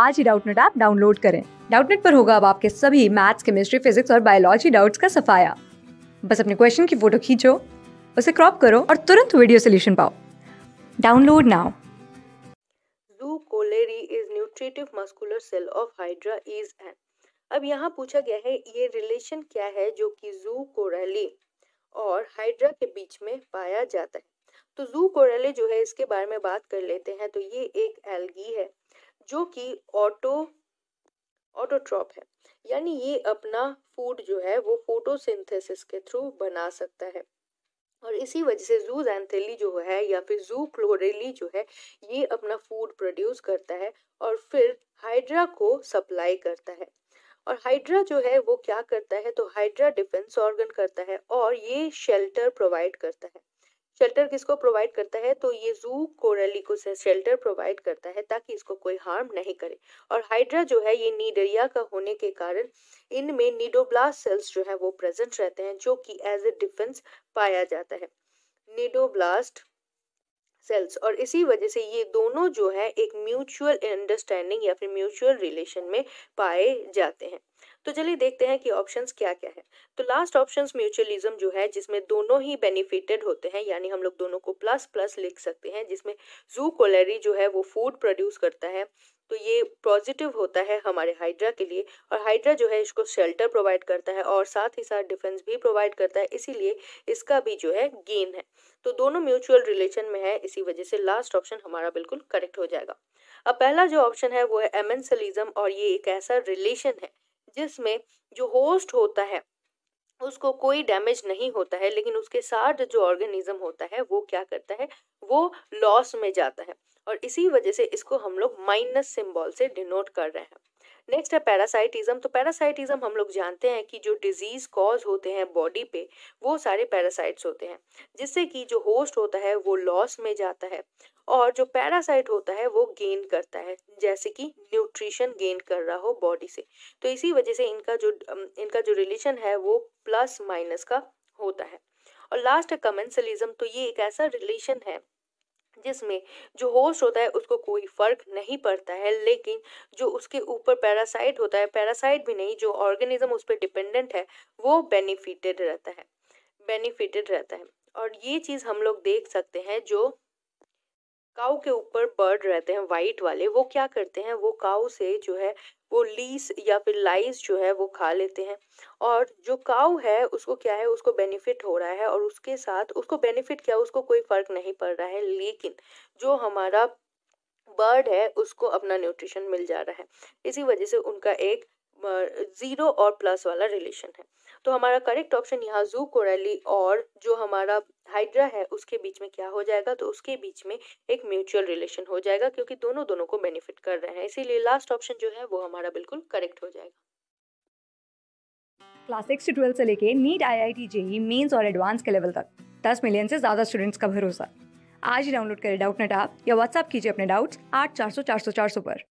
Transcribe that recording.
आज ही Doubtnut app download करें डाउटनेट पर होगा अब आपके सभी मैथ्स केमिस्ट्री फिजिक्स और बायोलॉजी डाउट्स का सफाया बस अपने क्वेश्चन की फोटो खींचो उसे क्रॉप करो और तुरंत वीडियो सोल्यूशन पाओ डाउनलोड नाउ कोलेरी is nutritive muscular cell of hydra is an अब यहाँ पूछा गया है ये रिलेशन क्या है जो कि जू और हाइड्रा के बीच में पाया जाता है तो जू कोराले जो है इसके बारे में बात कर लेते हैं तो ये एक एल्गी है जो कि ऑटो ऑटोट्रॉप है यानी ये अपना फूड जो है वो फोटोसिंथेसिस के थ्रू बना सकता है और इसी वजह से जू जैंथेली जो है या फिर जू क्लोरेली जो है ये अपना फूड प्रोड्यूस करता है और फिर हाइड्रा को सप्लाई करता है और हाइड्रा जो है वो क्या करता है तो हाइड्रा डिफेंस ऑर्गन करता है और ये शेल्टर प्रोवाइड करता है शेल्टर किसको प्रोवाइड करता है तो ये जू कोरली को शेल्टर प्रोवाइड करता है ताकि इसको कोई हार्म नहीं करे और हाइड्रा जो है ये नीडरिया का होने के कारण इनमें नीडोब्लास सेल्स जो है वो प्रेजेंट रहते हैं जो कि एज ए डिफेंस पाया जाता है नीडोब्लास्ट सेल्स और इसी वजह से ये दोनों जो है एक म्यूचुअल अंडरस्टैंडिंग या फिर म्यूचुअल रिलेशन में पाए जाते हैं तो चलिए देखते हैं कि ऑप्शंस क्या क्या है तो लास्ट ऑप्शंस म्यूचुअलिज्म जो है जिसमें दोनों ही बेनिफिटेड होते हैं यानी हम लोग दोनों को प्लस प्लस लिख सकते हैं जिसमें जू कोलेरी जो है वो फूड प्रोड्यूस करता है तो ये पॉजिटिव होता है हमारे हाइड्रा के लिए और हाइड्रा जो है इसको शेल्टर प्रोवाइड करता है और साथ ही साथ डिफेंस भी प्रोवाइड करता है इसीलिए इसका भी जो है गेन है तो दोनों म्यूचुअल रिलेशन में है इसी वजह से लास्ट ऑप्शन हमारा बिल्कुल करेक्ट हो जाएगा अब पहला जो ऑप्शन है वो है एमेंसलिज्म और ये एक ऐसा रिलेशन है जिसमें जो होस्ट होता है उसको कोई डैमेज नहीं होता है लेकिन उसके साथ जो ऑर्गेनिज्म होता है वो क्या करता है वो लॉस में जाता है और इसी वजह से इसको हम लोग माइनस सिंबल से डिनोट कर रहे हैं नेक्स्ट है पैरासाइटिज्म तो पैरासाइटिज्म हम लोग जानते हैं कि जो डिजीज कॉज होते हैं बॉडी पे वो सारे पैरासाइट्स होते हैं जिससे कि जो होस्ट होता है वो लॉस में जाता है और जो पैरासाइट होता है वो गेन करता है जैसे कि न्यूट्रिशन गेन कर रहा हो बॉडी से तो इसी वजह से इनका जो इनका जो रिलेशन है वो प्लस माइनस का होता है और लास्ट है कमेंसलिज्म तो ये एक ऐसा रिलेशन है जिसमें जो होस्ट होता है उसको कोई फर्क नहीं पड़ता है लेकिन जो उसके ऊपर पैरासाइट होता है पैरासाइट भी नहीं जो ऑर्गेनिज्म उस पर डिपेंडेंट है वो बेनिफिटेड रहता है बेनिफिटेड रहता है और ये चीज़ हम लोग देख सकते हैं जो काउ के ऊपर बर्ड रहते हैं वाइट वाले वो क्या करते हैं वो काउ से जो है वो लीस या फिर लाइस जो है वो खा लेते हैं और जो काउ है उसको क्या है उसको बेनिफिट हो रहा है और उसके साथ उसको बेनिफिट क्या उसको कोई फर्क नहीं पड़ रहा है लेकिन जो हमारा बर्ड है उसको अपना न्यूट्रिशन मिल जा रहा है इसी वजह से उनका एक ज़ीरो और प्लस वाला रिलेशन है तो हमारा करेक्ट ऑप्शन यहाँ जू कोरेली और जो हमारा हाइड्रा है उसके बीच में क्या हो जाएगा तो उसके बीच में एक म्यूचुअल रिलेशन हो जाएगा क्योंकि दोनों दोनों को बेनिफिट कर रहे हैं इसीलिए लास्ट ऑप्शन जो है वो हमारा बिल्कुल करेक्ट हो जाएगा क्लास सिक्स से ट्वेल्थ से लेके NEET I I T JEE mains और एडवांस के लेवल तक दस मिलियन से ज़्यादा स्टूडेंट्स का भरोसा आज ही डाउनलोड करें डाउट नेट आप या व्हाट्सअप कीजिए अपने डाउट्स आठ चार सौ चार सौ चार सौ पर